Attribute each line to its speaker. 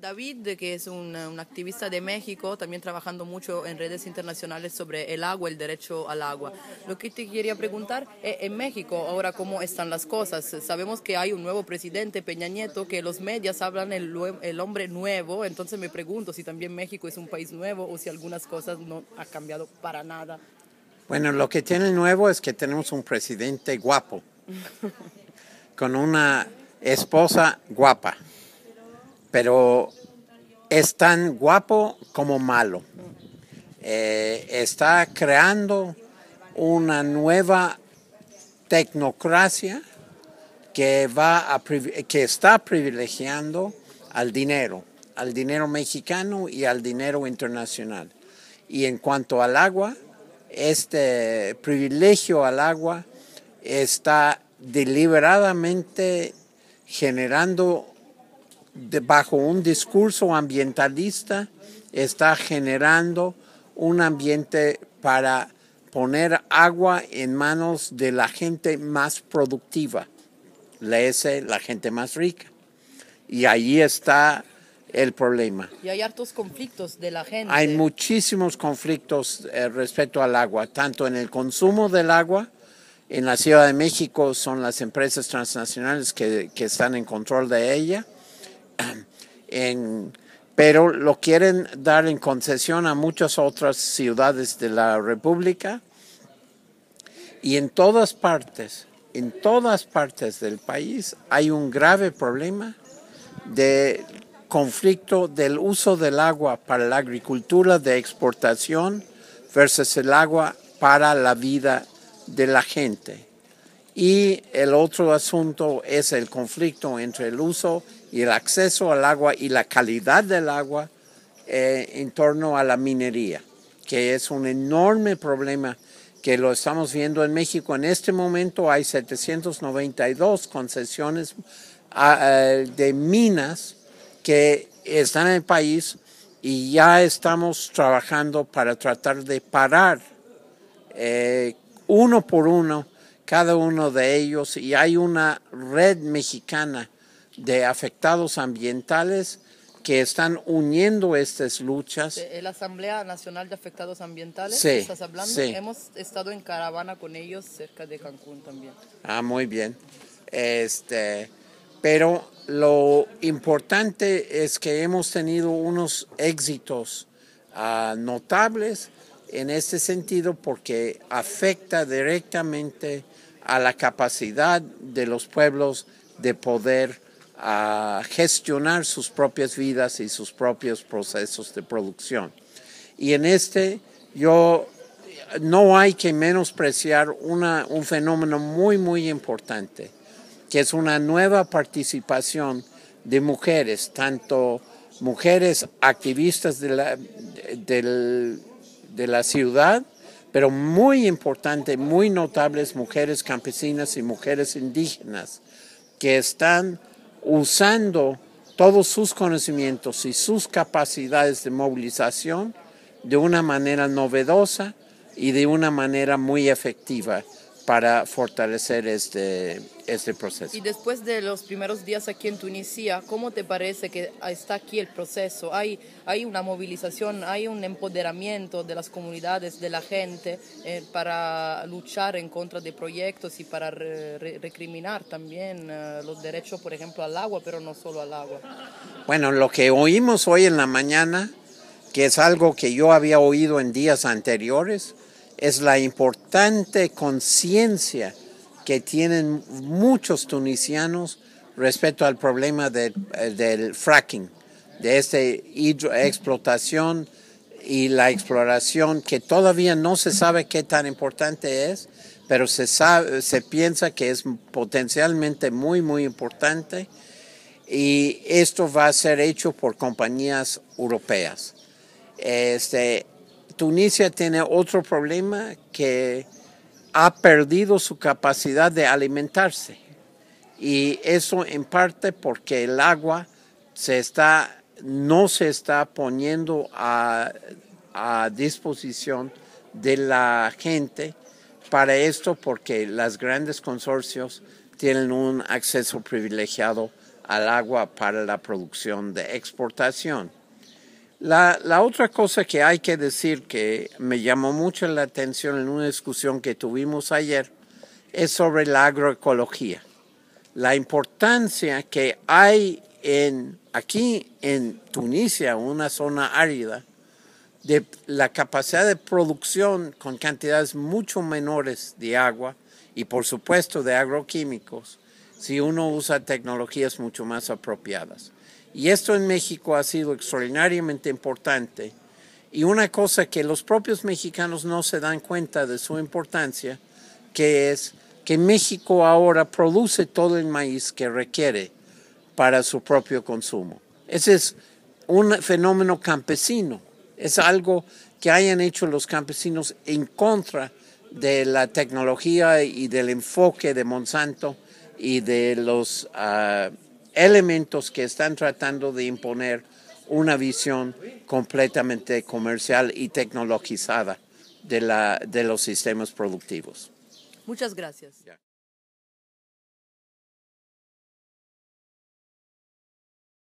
Speaker 1: David, que es un, activista de México, también trabajando mucho en redes internacionales sobre el agua, el derecho al agua. Lo que te quería preguntar es, en México ahora cómo están las cosas. Sabemos que hay un nuevo presidente, Peña Nieto, que los medios hablan el, hombre nuevo, entonces me pregunto si también México es un país nuevo o si algunas cosas no han cambiado para nada.
Speaker 2: Bueno, lo que tiene nuevo es que tenemos un presidente guapo, con una esposa guapa pero es tan guapo como malo. Eh, está creando una nueva tecnocracia que, va a, que está privilegiando al dinero, al dinero mexicano y al dinero internacional. Y en cuanto al agua, este privilegio al agua está deliberadamente generando bajo un discurso ambientalista está generando un ambiente para poner agua en manos de la gente más productiva, la gente más rica. Y ahí está el problema.
Speaker 1: Y hay hartos conflictos de la gente.
Speaker 2: Hay muchísimos conflictos eh, respecto al agua, tanto en el consumo del agua, en la Ciudad de México son las empresas transnacionales que, que están en control de ella, pero lo quieren dar en concesión a muchas otras ciudades de la República y en todas partes, en todas partes del país hay un grave problema de conflicto del uso del agua para la agricultura de exportación versus el agua para la vida de la gente. Y el otro asunto es el conflicto entre el uso y el acceso al agua y la calidad del agua eh, en torno a la minería, que es un enorme problema que lo estamos viendo en México. En este momento hay 792 concesiones ah, eh, de minas que están en el país y ya estamos trabajando para tratar de parar eh, uno por uno cada uno de ellos y hay una red mexicana de afectados ambientales que están uniendo estas luchas. Eh,
Speaker 1: la Asamblea Nacional de Afectados Ambientales, sí, estás hablando, sí. hemos estado en caravana con ellos cerca de Cancún también.
Speaker 2: Ah, muy bien. Este, pero lo importante es que hemos tenido unos éxitos ah, notables en este sentido porque afecta directamente a la capacidad de los pueblos de poder ah, gestionar sus propias vidas y sus propios procesos de producción. Y en este, yo no hay que menospreciar un fenómeno muy, muy importante, que es una nueva participación de mujeres, tanto mujeres activistas de la ciudad pero muy importante, muy notables mujeres campesinas y mujeres indígenas que están usando todos sus conocimientos y sus capacidades de movilización de una manera novedosa y de una manera muy efectiva para fortalecer este, este proceso. Y
Speaker 1: después de los primeros días aquí en Tunisia, ¿cómo te parece que está aquí el proceso? ¿Hay, hay una movilización, hay un empoderamiento de las comunidades, de la gente, eh, para luchar en contra de proyectos y para recriminar también eh, los derechos, por ejemplo, al agua, pero no solo al agua?
Speaker 2: Bueno, lo que oímos hoy en la mañana, que es algo que yo había oído en días anteriores, es la importante conciencia que tienen muchos tunisianos respecto al problema del eh, fracking, de esta hidroexplotación y la exploración que todavía no se sabe qué tan importante es, pero se, sabe, se piensa que es potencialmente muy, muy importante y esto va a ser hecho por compañías europeas. Este, Tunisia tiene otro problema que ha perdido su capacidad de alimentarse y eso en parte porque el agua no se está poniendo a, a disposición de la gente para esto porque las grandes consorcios tienen un acceso privilegiado al agua para la producción de exportación. La, otra cosa que hay que decir que me llamó mucho la atención en una discusión que tuvimos ayer es sobre la agroecología. La importancia que hay aquí en Tunisia, una zona árida, de la capacidad de producción con cantidades mucho menores de agua y por supuesto de agroquímicos si uno usa tecnologías mucho más apropiadas. Y esto en México ha sido extraordinariamente importante. Y una cosa que los propios mexicanos no se dan cuenta de su importancia, que es que México ahora produce todo el maíz que requiere para su propio consumo. Ese es un fenómeno campesino, es algo que hayan hecho los campesinos en contra de la tecnología y del enfoque de Monsanto y de los ah, elementos que están tratando de imponer una visión completamente comercial y tecnologizada de, la, de los sistemas productivos.
Speaker 1: Muchas gracias.